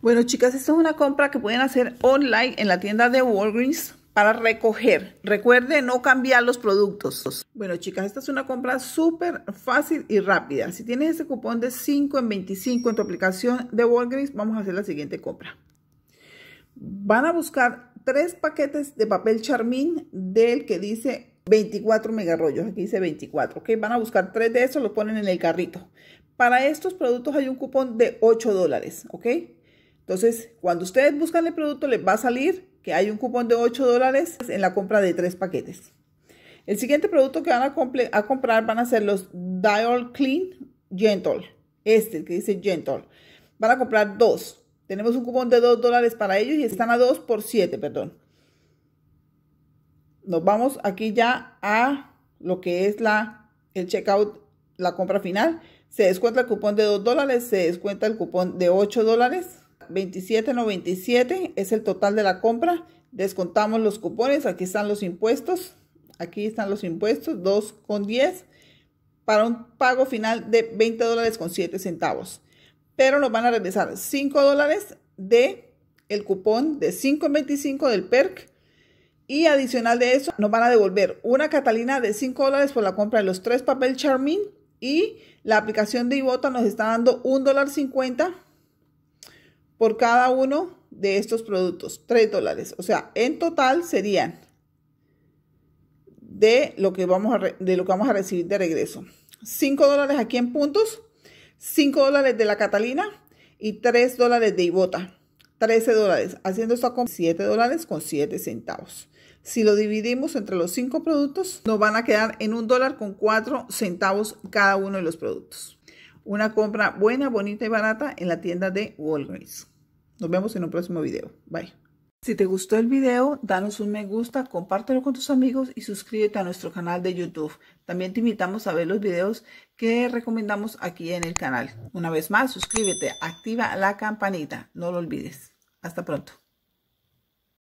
Bueno, chicas, esta es una compra que pueden hacer online en la tienda de Walgreens para recoger. Recuerde no cambiar los productos. Bueno, chicas, esta es una compra súper fácil y rápida. Si tienes ese cupón de 5 en 25 en tu aplicación de Walgreens, vamos a hacer la siguiente compra. Van a buscar tres paquetes de papel Charmin del que dice 24 megarrollos. Aquí dice 24, ¿ok? Van a buscar tres de esos, los ponen en el carrito. Para estos productos hay un cupón de 8 dólares, ¿ok? Entonces, cuando ustedes buscan el producto, les va a salir que hay un cupón de 8 dólares en la compra de tres paquetes. El siguiente producto que van a, comprar van a ser los Dial Clean Gentle. Este que dice Gentle. Van a comprar dos. Tenemos un cupón de 2 dólares para ellos y están a 2 por 7, perdón. Nos vamos aquí ya a lo que es la, el checkout, la compra final. Se descuenta el cupón de 2 dólares, se descuenta el cupón de 8 dólares 27.97 es el total de la compra. Descontamos los cupones. Aquí están los impuestos. Aquí están los impuestos. 2.10 para un pago final de 20 dólares Pero nos van a regresar 5 dólares de el cupón de 5.25 del perk Y adicional de eso, nos van a devolver una Catalina de 5 dólares por la compra de los tres papel Charmin. Y la aplicación de Ibota nos está dando $1.50 por cada uno de estos productos, 3 dólares. O sea, en total serían de lo que vamos a, recibir de regreso. 5 dólares aquí en puntos, 5 dólares de la Catalina y 3 dólares de Ibota. 13 dólares, haciendo esto con 7 dólares con 7 centavos. Si lo dividimos entre los 5 productos, nos van a quedar en 1 dólar con 4 centavos cada uno de los productos. Una compra buena, bonita y barata en la tienda de Walgreens. Nos vemos en un próximo video. Bye. Si te gustó el video, danos un me gusta, compártelo con tus amigos y suscríbete a nuestro canal de YouTube. También te invitamos a ver los videos que recomendamos aquí en el canal. Una vez más, suscríbete, activa la campanita, no lo olvides. Hasta pronto.